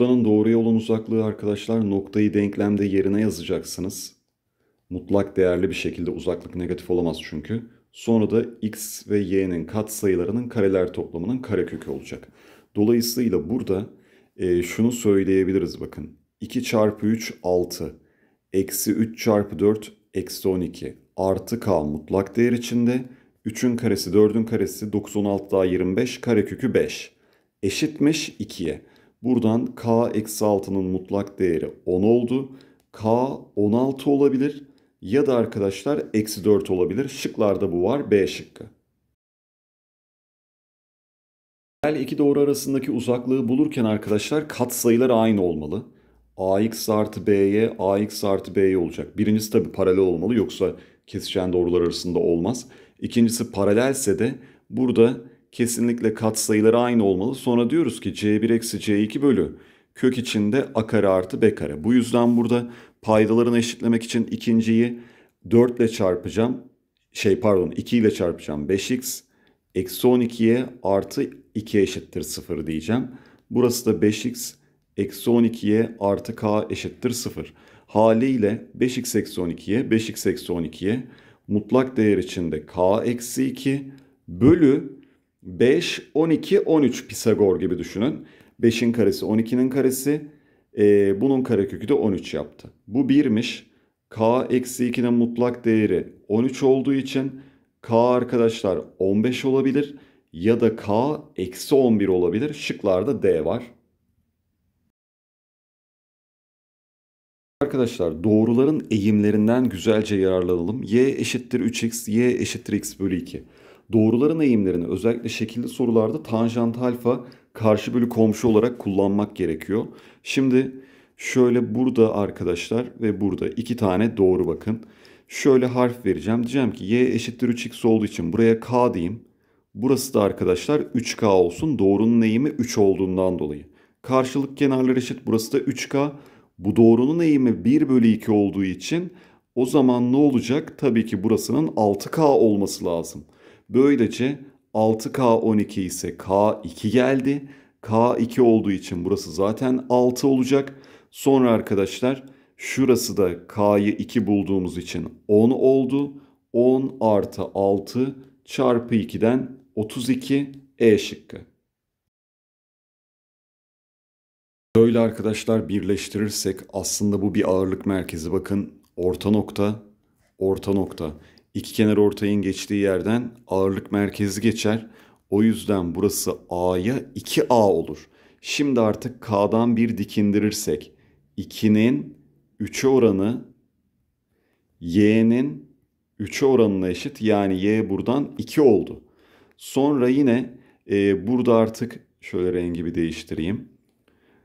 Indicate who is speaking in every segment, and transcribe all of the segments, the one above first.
Speaker 1: Noktanın doğru yolun uzaklığı arkadaşlar noktayı denklemde yerine yazacaksınız. Mutlak değerli bir şekilde uzaklık negatif olamaz çünkü. Sonra da x ve y'nin katsayılarının kareler toplamının karekökü olacak. Dolayısıyla burada e, şunu söyleyebiliriz bakın. 2 çarpı 3 6. Eksi 3 çarpı 4 eksi 12. Artı k mutlak değer içinde. 3'ün karesi 4'ün karesi 9 16 daha 25 karekökü 5. Eşitmiş 2'ye. Buradan k eksi 6'nın mutlak değeri 10 oldu. k 16 olabilir ya da arkadaşlar eksi 4 olabilir. Şıklarda bu var B şıkkı. Reel iki doğru arasındaki uzaklığı bulurken arkadaşlar kat sayılar aynı olmalı. ax artı b'ye ax artı b'ye olacak. Birincisi tabi paralel olmalı yoksa kesişen doğrular arasında olmaz. İkincisi paralelse de burada kesinlikle katsayıları aynı olmalı. Sonra diyoruz ki c1 eksi c2 bölü kök içinde a kare artı b kare. Bu yüzden burada paydalarını eşitlemek için ikinciyi 4 ile çarpacağım. Şey pardon 2 ile çarpacağım 5x. Eksi 12'ye artı 2 eşittir 0 diyeceğim. Burası da 5x eksi 12'ye artı k eşittir 0. Haliyle 5x eksi 12'ye 5x eksi 12'ye mutlak değer içinde k eksi 2 bölü 5, 12, 13 Pisagor gibi düşünün. 5'in karesi 12'nin karesi. E, bunun karekökü de 13 yaptı. Bu 1'miş. K eksi 2'nin mutlak değeri 13 olduğu için K arkadaşlar 15 olabilir. Ya da K eksi 11 olabilir. Şıklarda D var. Arkadaşlar doğruların eğimlerinden güzelce yararlanalım. Y eşittir 3x, y eşittir x bölü 2. Doğruların eğimlerini özellikle şekilli sorularda tanjant alfa karşı bölü komşu olarak kullanmak gerekiyor. Şimdi şöyle burada arkadaşlar ve burada iki tane doğru bakın. Şöyle harf vereceğim. Diyeceğim ki y eşittir 3x olduğu için buraya k diyeyim. Burası da arkadaşlar 3k olsun. Doğrunun eğimi 3 olduğundan dolayı. Karşılık kenarları eşit. Burası da 3k. Bu doğrunun eğimi 1 bölü 2 olduğu için o zaman ne olacak? Tabii ki burasının 6k olması lazım. Böylece 6K12 ise K2 geldi. K2 olduğu için burası zaten 6 olacak. Sonra arkadaşlar şurası da K'yı 2 bulduğumuz için 10 oldu. 10 artı 6 çarpı 2'den 32 E şıkkı. Böyle arkadaşlar birleştirirsek aslında bu bir ağırlık merkezi. Bakın orta nokta, orta nokta iki kenar ortayın geçtiği yerden ağırlık merkezi geçer. O yüzden burası A'ya 2A olur. Şimdi artık K'dan bir dikindirirsek 2'nin 3'e oranı Y'nin 3'e oranına eşit. Yani Y buradan 2 oldu. Sonra yine e, burada artık şöyle rengi bir değiştireyim.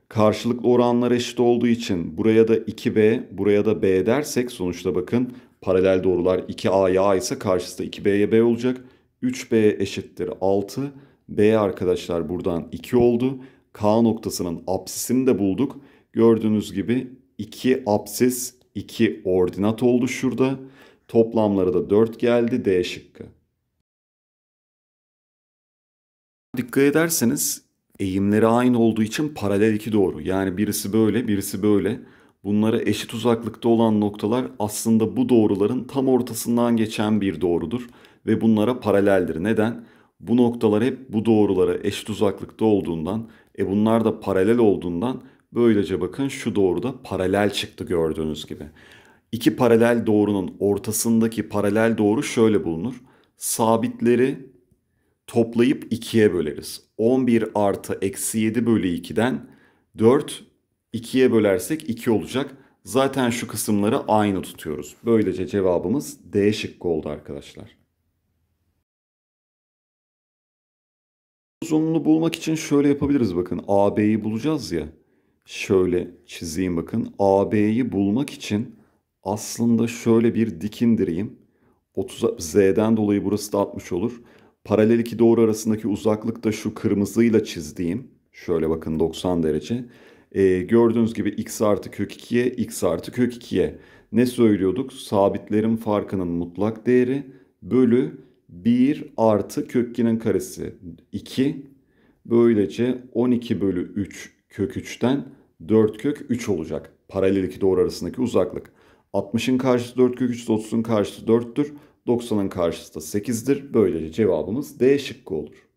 Speaker 1: Karşılıklı oranlar eşit olduğu için buraya da 2B, buraya da B dersek sonuçta bakın Paralel doğrular 2 a ya ise karşısında 2B'ye B olacak. 3B eşittir 6. B arkadaşlar buradan 2 oldu. K noktasının apsisini de bulduk. Gördüğünüz gibi 2 apsis 2 ordinat oldu şurada. Toplamları da 4 geldi D şıkkı. Dikkat ederseniz eğimleri aynı olduğu için paralel iki doğru. Yani birisi böyle birisi böyle. Bunlara eşit uzaklıkta olan noktalar aslında bu doğruların tam ortasından geçen bir doğrudur ve bunlara paraleldir. Neden? Bu noktalar hep bu doğrulara eşit uzaklıkta olduğundan, e bunlar da paralel olduğundan böylece bakın şu doğruda paralel çıktı gördüğünüz gibi. İki paralel doğrunun ortasındaki paralel doğru şöyle bulunur. Sabitleri toplayıp ikiye böleriz. 11 artı eksi 7 bölü 2'den 4 2'ye bölersek 2 olacak. Zaten şu kısımları aynı tutuyoruz. Böylece cevabımız D şıkkı oldu arkadaşlar. Uzunluğunu bulmak için şöyle yapabiliriz bakın. AB'yi bulacağız ya. Şöyle çizeyim bakın. AB'yi bulmak için aslında şöyle bir dik indireyim. 30, Z'den dolayı burası da 60 olur. Paralel iki doğru arasındaki uzaklık da şu kırmızıyla çizdiğim. Şöyle bakın 90 derece. E, gördüğünüz gibi x artı kök 2'ye x artı kök 2'ye ne söylüyorduk? Sabitlerin farkının mutlak değeri bölü 1 artı kök 2'nin karesi 2. Böylece 12 bölü 3 kök 3'ten 4 kök 3 olacak. Paralel iki doğru arasındaki uzaklık. 60'ın karşısı 4 kök 3, 30'un karşısı 4'tür. 90'ın karşısı da 8'dir. Böylece cevabımız D şıkkı olur.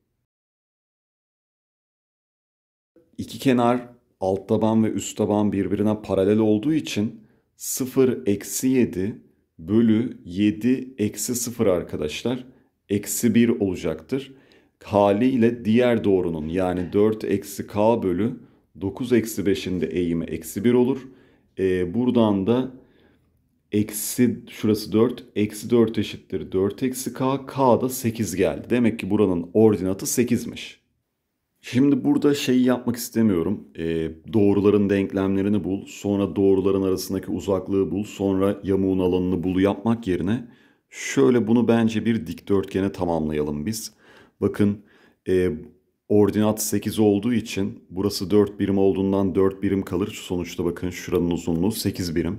Speaker 1: İki kenar alt taban ve üst taban birbirine paralel olduğu için 0 eksi 7 bölü 7 eksi 0 arkadaşlar eksi 1 olacaktır. Haliyle diğer doğrunun yani 4 eksi k bölü 9 eksi 5'in de eğimi eksi 1 olur. Ee, buradan da eksi şurası 4 eksi 4 eşittir 4 eksi k k da 8 geldi. Demek ki buranın ordinatı 8'miş. Şimdi burada şeyi yapmak istemiyorum. E, doğruların denklemlerini bul, sonra doğruların arasındaki uzaklığı bul, sonra yamuğun alanını bulu yapmak yerine şöyle bunu bence bir dikdörtgene tamamlayalım biz. Bakın e, ordinat 8 olduğu için burası 4 birim olduğundan 4 birim kalır. Sonuçta bakın şuranın uzunluğu 8 birim.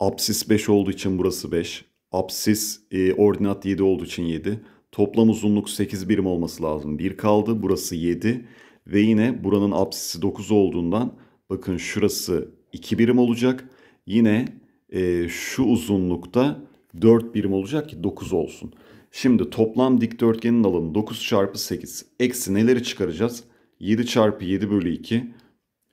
Speaker 1: Apsis 5 olduğu için burası 5. Apsis e, ordinat 7 olduğu için 7. Toplam uzunluk 8 birim olması lazım. 1 kaldı. Burası 7. Ve yine buranın apsisi 9 olduğundan bakın şurası 2 birim olacak. Yine e, şu uzunlukta 4 birim olacak ki 9 olsun. Şimdi toplam dikdörtgenin alanı 9 çarpı 8. Eksi neleri çıkaracağız? 7 çarpı 7 bölü 2.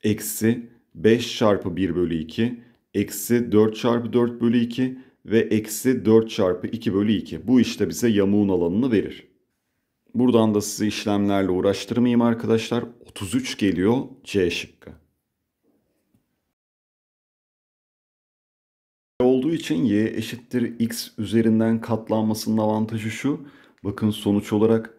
Speaker 1: Eksi 5 çarpı 1 bölü 2. Eksi 4 çarpı 4 bölü 2 ve eksi 4 çarpı 2 bölü 2. Bu işte bize yamuğun alanını verir. Buradan da sizi işlemlerle uğraştırmayayım arkadaşlar. 33 geliyor C şıkkı. E olduğu için y eşittir x üzerinden katlanmasının avantajı şu. Bakın sonuç olarak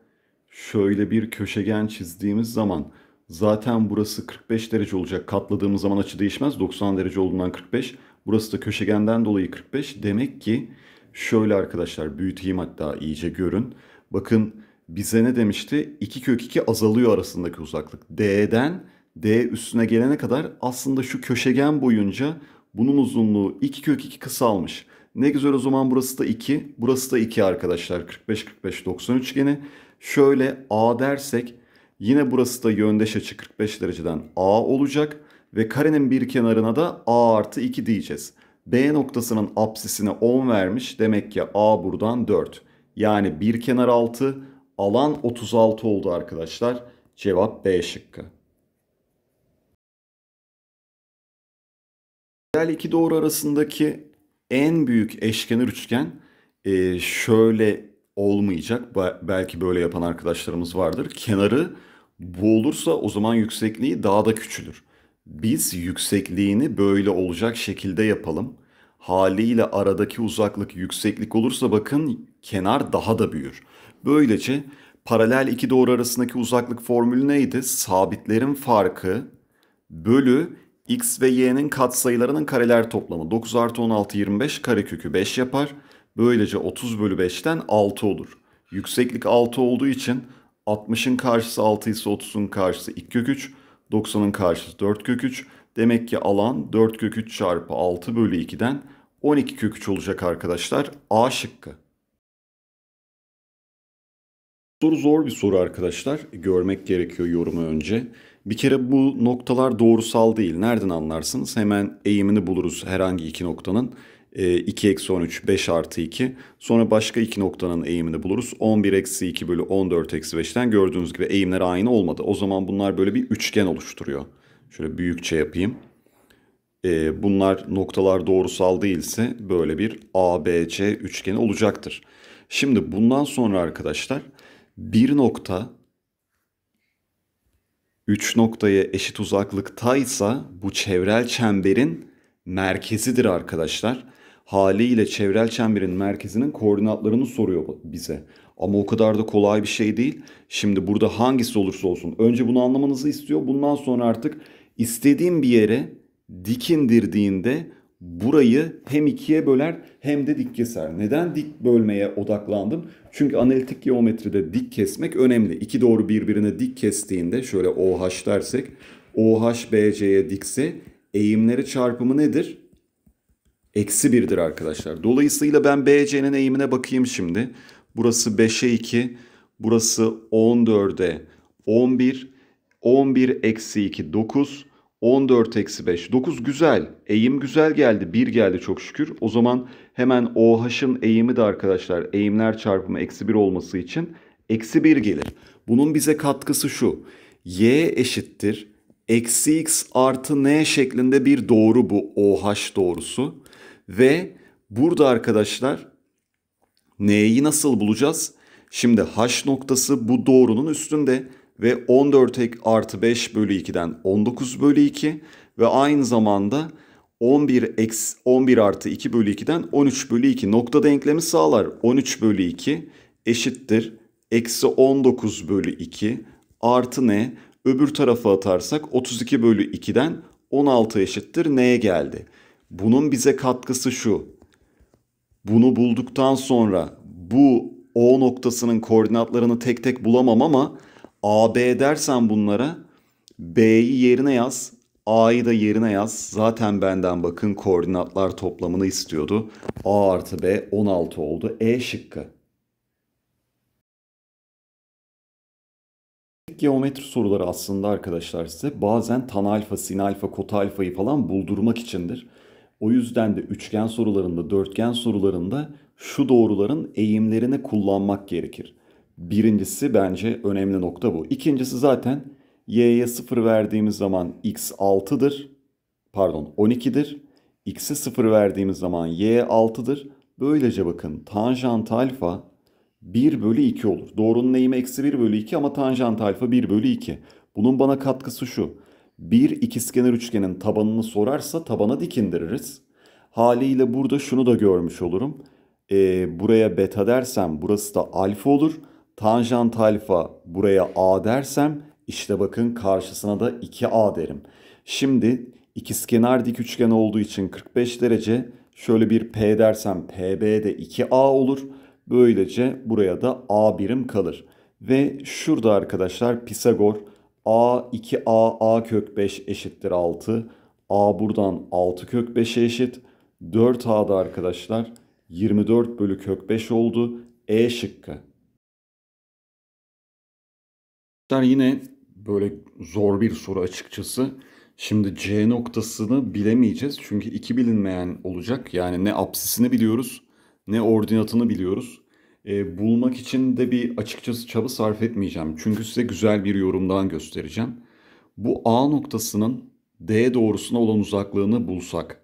Speaker 1: şöyle bir köşegen çizdiğimiz zaman zaten burası 45 derece olacak. Katladığımız zaman açı değişmez. 90 derece olduğundan 45. Burası da köşegenden dolayı 45. Demek ki şöyle arkadaşlar büyüteyim hatta iyice görün. Bakın bize ne demişti? 2 kök 2 azalıyor arasındaki uzaklık. D'den D üstüne gelene kadar aslında şu köşegen boyunca bunun uzunluğu 2 kök 2 kısalmış. Ne güzel o zaman burası da 2. Burası da 2 arkadaşlar. 45 45 90 üçgeni. Şöyle A dersek yine burası da yöndeş açı 45 dereceden A olacak ve karenin bir kenarına da a artı 2 diyeceğiz. B noktasının apsisine 10 vermiş demek ki a buradan 4. Yani bir kenar 6 alan 36 oldu arkadaşlar. Cevap B şıkkı. Diğer iki doğru arasındaki en büyük eşkenar üçgen e, şöyle olmayacak. belki böyle yapan arkadaşlarımız vardır. Kenarı bu olursa o zaman yüksekliği daha da küçülür. Biz yüksekliğini böyle olacak şekilde yapalım. Haliyle aradaki uzaklık yükseklik olursa bakın kenar daha da büyür. Böylece paralel iki doğru arasındaki uzaklık formülü neydi? Sabitlerin farkı bölü x ve y'nin katsayılarının kareler toplamı. 9 artı 16 25 karekökü 5 yapar. Böylece 30 bölü 5'ten 6 olur. Yükseklik 6 olduğu için 60'ın karşısı 6 ise 30'un karşısı 2 kök 3. 90'ın karşısı 4 kök 3. Demek ki alan 4 kök 3 çarpı 6 bölü 2'den 12 kök 3 olacak arkadaşlar. A şıkkı. Soru zor bir soru arkadaşlar. Görmek gerekiyor yorumu önce. Bir kere bu noktalar doğrusal değil. Nereden anlarsınız? Hemen eğimini buluruz herhangi iki noktanın. 2 ee, eksi 13 5 artı 2 sonra başka iki noktanın eğimini buluruz 11 eksi 2 bölü 14 eksi 5'ten gördüğünüz gibi eğimler aynı olmadı o zaman bunlar böyle bir üçgen oluşturuyor şöyle büyükçe yapayım e, bunlar noktalar doğrusal değilse böyle bir ABC üçgeni olacaktır şimdi bundan sonra arkadaşlar bir nokta 3 noktaya eşit uzaklıktaysa bu çevrel çemberin merkezidir arkadaşlar haliyle çevrel çemberin merkezinin koordinatlarını soruyor bize. Ama o kadar da kolay bir şey değil. Şimdi burada hangisi olursa olsun önce bunu anlamanızı istiyor. Bundan sonra artık istediğim bir yere dik indirdiğinde burayı hem ikiye böler hem de dik keser. Neden dik bölmeye odaklandım? Çünkü analitik geometride dik kesmek önemli. İki doğru birbirine dik kestiğinde şöyle OH dersek OH BC'ye dikse eğimleri çarpımı nedir? eksi 1'dir arkadaşlar. Dolayısıyla ben BC'nin eğimine bakayım şimdi. Burası 5'e 2, burası 14'e 11, 11 eksi 2 9, 14 eksi 5 9 güzel. Eğim güzel geldi. 1 geldi çok şükür. O zaman hemen OH'ın eğimi de arkadaşlar eğimler çarpımı eksi 1 olması için eksi 1 gelir. Bunun bize katkısı şu. Y eşittir eksi x artı n şeklinde bir doğru bu OH doğrusu. Ve burada arkadaşlar n'yi nasıl bulacağız? Şimdi h noktası bu doğrunun üstünde ve 14 artı 5 bölü 2'den 19 bölü 2 ve aynı zamanda 11, eksi, 11 artı 2 bölü 2'den 13 bölü 2 nokta denklemi sağlar. 13 bölü 2 eşittir. Eksi 19 bölü 2 artı ne? öbür tarafa atarsak 32 bölü 2'den 16 eşittir n'ye geldi? Bunun bize katkısı şu. Bunu bulduktan sonra bu O noktasının koordinatlarını tek tek bulamam ama AB dersen bunlara B'yi yerine yaz, A'yı da yerine yaz. Zaten benden bakın koordinatlar toplamını istiyordu. A artı B 16 oldu. E şıkkı. geometri soruları aslında arkadaşlar size bazen tan alfa, sin alfa, kota alfayı falan buldurmak içindir. O yüzden de üçgen sorularında, dörtgen sorularında şu doğruların eğimlerini kullanmak gerekir. Birincisi bence önemli nokta bu. İkincisi zaten y'ye 0 verdiğimiz zaman x 6'dır. Pardon 12'dir. x'e 0 verdiğimiz zaman y 6'dır. Böylece bakın tanjant alfa 1 bölü 2 olur. Doğrunun eğimi eksi 1 bölü 2 ama tanjant alfa 1 bölü 2. Bunun bana katkısı şu. Bir ikizkenar üçgenin tabanını sorarsa tabana dikindiririz. Haliyle burada şunu da görmüş olurum. Ee, buraya beta dersem burası da alfa olur. Tanjant alfa buraya a dersem işte bakın karşısına da 2a derim. Şimdi ikizkenar dik üçgen olduğu için 45 derece şöyle bir p dersem pb de 2a olur. Böylece buraya da A birim kalır. Ve şurada arkadaşlar Pisagor A 2A A kök 5 eşittir 6. A buradan 6 kök 5'e eşit. 4 da arkadaşlar 24 bölü kök 5 oldu. E şıkkı. Yine böyle zor bir soru açıkçası. Şimdi C noktasını bilemeyeceğiz. Çünkü iki bilinmeyen olacak. Yani ne apsisini biliyoruz ne ordinatını biliyoruz e, bulmak için de bir açıkçası çaba sarf etmeyeceğim. Çünkü size güzel bir yorumdan göstereceğim. Bu A noktasının D doğrusuna olan uzaklığını bulsak,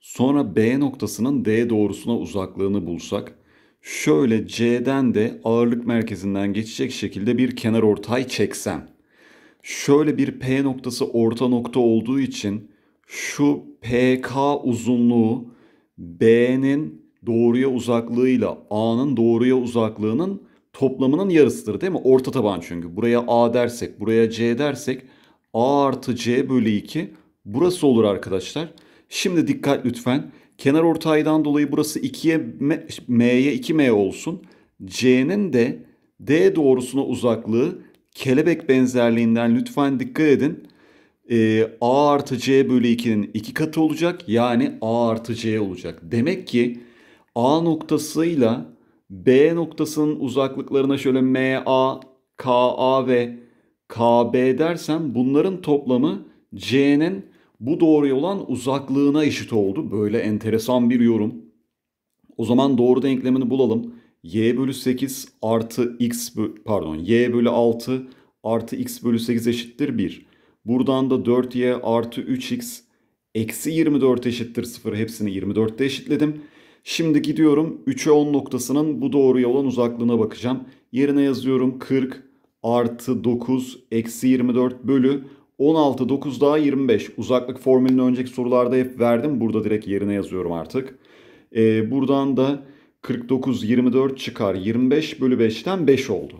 Speaker 1: sonra B noktasının D doğrusuna uzaklığını bulsak, şöyle C'den de ağırlık merkezinden geçecek şekilde bir kenar ortay çeksem, şöyle bir P noktası orta nokta olduğu için şu PK uzunluğu B'nin doğruya uzaklığıyla A'nın doğruya uzaklığının toplamının yarısıdır değil mi? Orta taban çünkü. Buraya A dersek, buraya C dersek A artı C bölü 2 burası olur arkadaşlar. Şimdi dikkat lütfen. Kenar ortaydan dolayı burası 2'ye M'ye 2M olsun. C'nin de D doğrusuna uzaklığı kelebek benzerliğinden lütfen dikkat edin. Ee, A artı C bölü 2'nin 2 katı olacak. Yani A artı C olacak. Demek ki A noktasıyla B noktasının uzaklıklarına şöyle MA, KA ve KB dersem bunların toplamı C'nin bu doğruya olan uzaklığına eşit oldu. Böyle enteresan bir yorum. O zaman doğru denklemini bulalım. Y bölü 8 artı X pardon Y bölü 6 artı X bölü 8 eşittir 1. Buradan da 4Y artı 3X eksi 24 eşittir 0 hepsini 24'te eşitledim. Şimdi gidiyorum 3'e 10 noktasının bu doğruya olan uzaklığına bakacağım. Yerine yazıyorum 40 artı 9 eksi 24 bölü 16 9 daha 25. Uzaklık formülünü önceki sorularda hep verdim. Burada direkt yerine yazıyorum artık. Ee, buradan da 49 24 çıkar. 25 bölü 5'ten 5 oldu.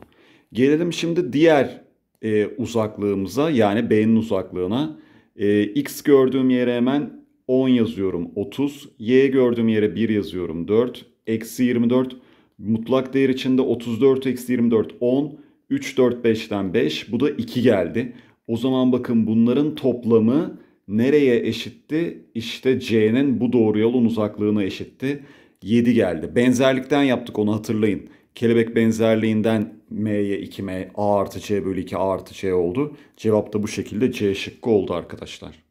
Speaker 1: Gelelim şimdi diğer e, uzaklığımıza yani B'nin uzaklığına. E, X gördüğüm yere hemen 10 yazıyorum 30. Y gördüğüm yere 1 yazıyorum 4. Eksi 24. Mutlak değer içinde 34 eksi 24 10. 3, 4, 5'ten 5. Bu da 2 geldi. O zaman bakın bunların toplamı nereye eşitti? İşte C'nin bu doğru yolun uzaklığına eşitti. 7 geldi. Benzerlikten yaptık onu hatırlayın. Kelebek benzerliğinden M'ye 2M, A artı C bölü 2 A artı C oldu. Cevap da bu şekilde C şıkkı oldu arkadaşlar.